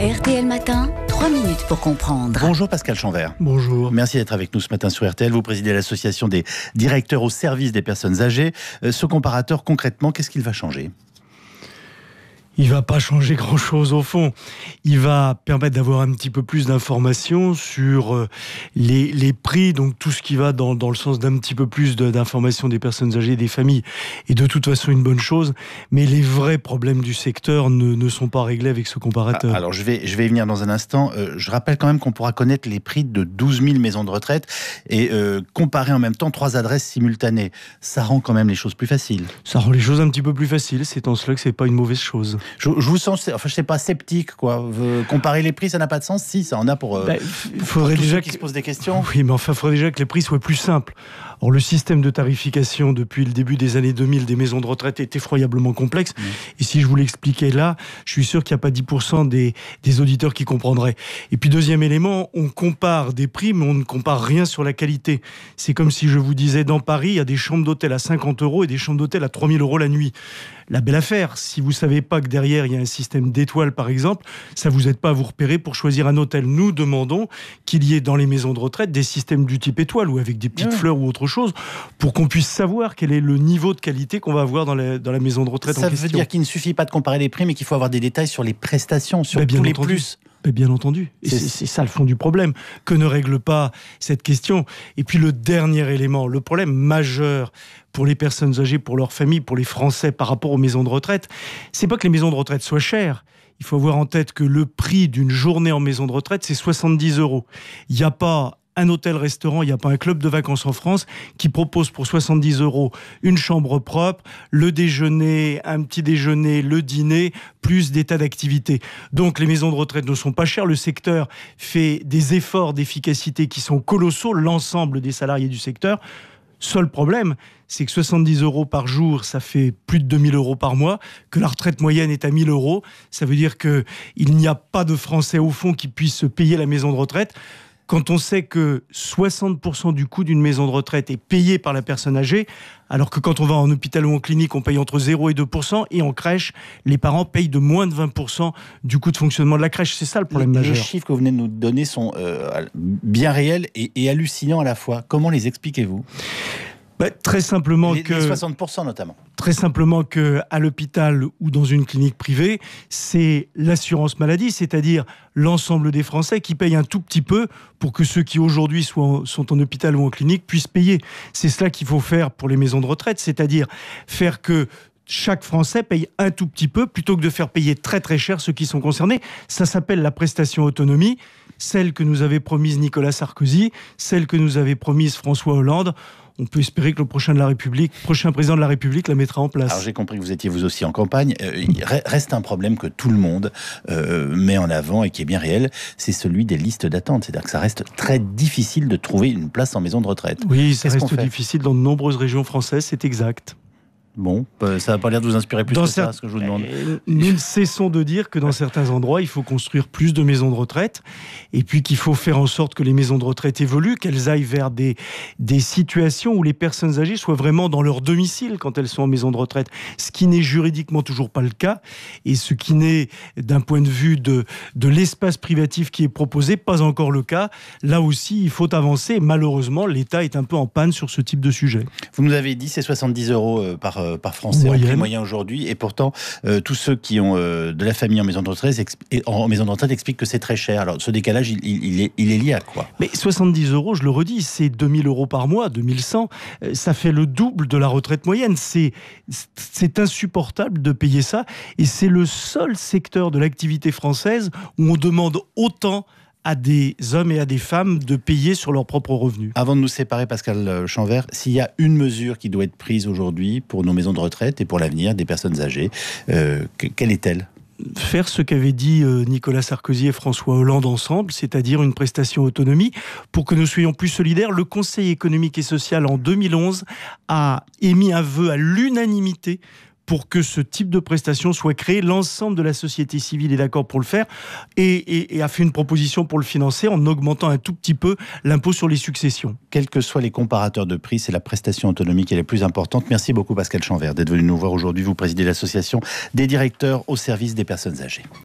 RTL Matin, 3 minutes pour comprendre. Bonjour Pascal Chanvert. Bonjour. Merci d'être avec nous ce matin sur RTL. Vous présidez l'association des directeurs au service des personnes âgées. Euh, ce comparateur, concrètement, qu'est-ce qu'il va changer il va pas changer grand-chose au fond. Il va permettre d'avoir un petit peu plus d'informations sur euh, les, les, prix, donc tout ce qui va dans, dans le sens d'un petit peu plus d'informations des personnes âgées et des familles Et de toute façon une bonne chose, mais les vrais problèmes du secteur ne, ne sont pas réglés avec ce comparateur. Ah, alors je vais, je vais y venir dans un instant. Euh, je rappelle quand même qu'on pourra connaître les prix de 12 000 maisons de retraite et euh, comparer en même temps trois adresses simultanées. Ça rend quand même les choses plus faciles. Ça rend les choses un petit peu plus faciles. C'est en cela que c'est pas une mauvaise chose je, je, vous sens, enfin, je sais pas, sceptique, quoi. Comparer les prix, ça n'a pas de sens. Si, ça en a pour. Euh, bah, faudrait déjà qu'ils qui se posent des questions. Oui, mais enfin, faudrait déjà que les prix soient plus simples. Or, le système de tarification depuis le début des années 2000 des maisons de retraite est effroyablement complexe. Mmh. Et si je vous l'expliquais là, je suis sûr qu'il n'y a pas 10% des, auditeurs qui comprendraient. Et puis, deuxième élément, on compare des prix, mais on ne compare rien sur la qualité. C'est comme si je vous disais, dans Paris, il y a des chambres d'hôtel à 50 euros et des chambres d'hôtel à 3000 euros la nuit. La belle affaire, si vous ne savez pas que derrière, il y a un système d'étoiles, par exemple, ça vous aide pas à vous repérer pour choisir un hôtel. Nous demandons qu'il y ait dans les maisons de retraite des systèmes du type étoile ou avec des petites fleurs ou autre chose pour qu'on puisse savoir quel est le niveau de qualité qu'on va avoir dans, la maison de retraite. Ça veut dire qu'il ne suffit pas de comparer les prix, mais qu'il faut avoir des détails sur les prestations, sur ben, tous les plus. Ben, bien entendu, c'est ça le fond du problème, que ne règle pas cette question. Et puis le dernier élément, le problème majeur pour les personnes âgées, pour leurs familles, pour les Français par rapport aux maisons de retraite, c'est pas que les maisons de retraite soient chères, il faut avoir en tête que le prix d'une journée en maison de retraite, c'est 70 euros. Il n'y a pas un hôtel-restaurant, il n'y a pas un club de vacances en France qui propose pour 70 euros une chambre propre, le déjeuner, un petit déjeuner, le dîner, plus des tas d'activités. Donc les maisons de retraite ne sont pas chères, le secteur fait des efforts d'efficacité qui sont colossaux, l'ensemble des salariés du secteur. Seul problème, c'est que 70 euros par jour, ça fait plus de 2000 euros par mois, que la retraite moyenne est à 1000 euros. Ça veut dire qu'il n'y a pas de Français au fond qui puissent payer la maison de retraite. Quand on sait que 60% du coût d'une maison de retraite est payé par la personne âgée, alors que quand on va en hôpital ou en clinique, on paye entre 0 et 2%, et en crèche, les parents payent de moins de 20% du coût de fonctionnement de la crèche. C'est ça le problème les, majeur. Les chiffres que vous venez de nous donner sont euh, bien réels et, hallucinants à la fois. Comment les expliquez-vous bah, très simplement que. Les 60% notamment simplement qu'à l'hôpital ou dans une clinique privée, c'est l'assurance maladie, c'est-à-dire l'ensemble des Français qui payent un tout petit peu pour que ceux qui aujourd'hui sont en hôpital ou en clinique puissent payer. C'est cela qu'il faut faire pour les maisons de retraite, c'est-à-dire faire que chaque Français paye un tout petit peu plutôt que de faire payer très très cher ceux qui sont concernés. Ça s'appelle la prestation autonomie, celle que nous avait promise Nicolas Sarkozy, celle que nous avait promise François Hollande on peut espérer que le prochain de la République, prochain président de la République, la mettra en place. Alors j'ai compris que vous étiez vous aussi en campagne. Euh, il reste un problème que tout le monde euh, met en avant et qui est bien réel, c'est celui des listes d'attente. C'est-à-dire que ça reste très difficile de trouver une place en maison de retraite. Oui, ça reste difficile dans de nombreuses régions françaises, c'est exact. Bon, euh, ça n'a pas l'air de vous inspirer plus que ça, ce que je vous demande. Euh, nous ne cessons de dire que dans certains endroits, il faut construire plus de maisons de retraite, et puis qu'il faut faire en sorte que les maisons de retraite évoluent, qu'elles aillent vers des, des situations où les personnes âgées soient vraiment dans leur domicile quand elles sont en maison de retraite, ce qui n'est juridiquement toujours pas le cas, et ce qui n'est, d'un point de vue de, de l'espace privatif qui est proposé, pas encore le cas. Là aussi, il faut avancer. Malheureusement, l'État est un peu en panne sur ce type de sujet. Vous nous avez dit, c'est 70 euros euh, par euh, par, Français les moyens prix aujourd'hui. Et pourtant, euh, tous ceux qui ont euh, de la famille en maison de retraite, en maison expliquent que c'est très cher. Alors ce décalage, il, est, il, est, lié à quoi Mais 70 euros, je le redis, c'est 2000 euros par mois, 2100. Ça fait le double de la retraite moyenne. C'est insupportable de payer ça. Et c'est le seul secteur de l'activité française où on demande autant à des hommes et à des femmes de payer sur leurs propres revenus. Avant de nous séparer, Pascal Chanvert, s'il y a une mesure qui doit être prise aujourd'hui pour nos maisons de retraite et pour l'avenir des personnes âgées, euh, quelle est-elle faire ce qu'avaient dit euh, Nicolas Sarkozy et François Hollande ensemble, c'est-à-dire une prestation autonomie, pour que nous soyons plus solidaires. Le Conseil économique et social, en 2011, a émis un vœu à l'unanimité pour que ce type de prestation soit créé. L'ensemble de la société civile est d'accord pour le faire et, a fait une proposition pour le financer en augmentant un tout petit peu l'impôt sur les successions. Quels que soient les comparateurs de prix, c'est la prestation autonome qui est la plus importante. Merci beaucoup Pascal Chanvert d'être venu nous voir aujourd'hui. Vous présidez l'association des directeurs au service des personnes âgées.